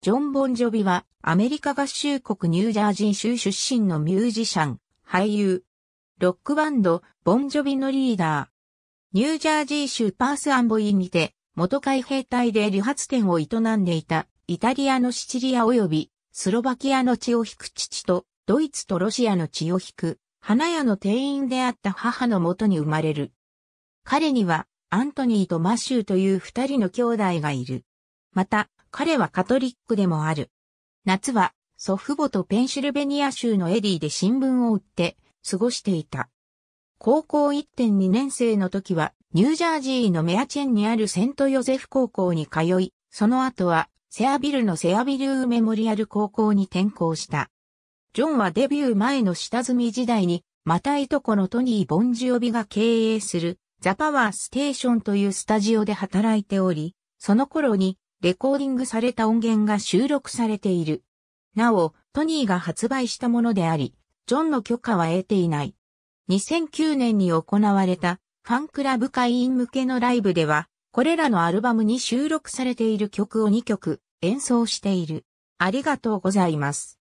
ジョン・ボンジョビは、アメリカ合衆国ニュージャージー州出身のミュージシャン、俳優。ロックバンド、ボンジョビのリーダー。ニュージャージー州パースアンボイにて、元海兵隊で理髪店を営んでいた、イタリアのシチリア及び、スロバキアの血を引く父と、ドイツとロシアの血を引く、花屋の店員であった母のもとに生まれる。彼には、アントニーとマシューという二人の兄弟がいる。また、彼はカトリックでもある。夏は祖父母とペンシルベニア州のエディで新聞を売って過ごしていた。高校1.2年生の時はニュージャージーのメアチェンにあるセントヨゼフ高校に通い、その後はセアビルのセアビルーメモリアル高校に転校した。ジョンはデビュー前の下積み時代に、またいとこのトニー・ボンジオビが経営するザ・パワーステーションというスタジオで働いており、その頃にレコーディングされた音源が収録されている。なお、トニーが発売したものであり、ジョンの許可は得ていない。2009年に行われたファンクラブ会員向けのライブでは、これらのアルバムに収録されている曲を2曲演奏している。ありがとうございます。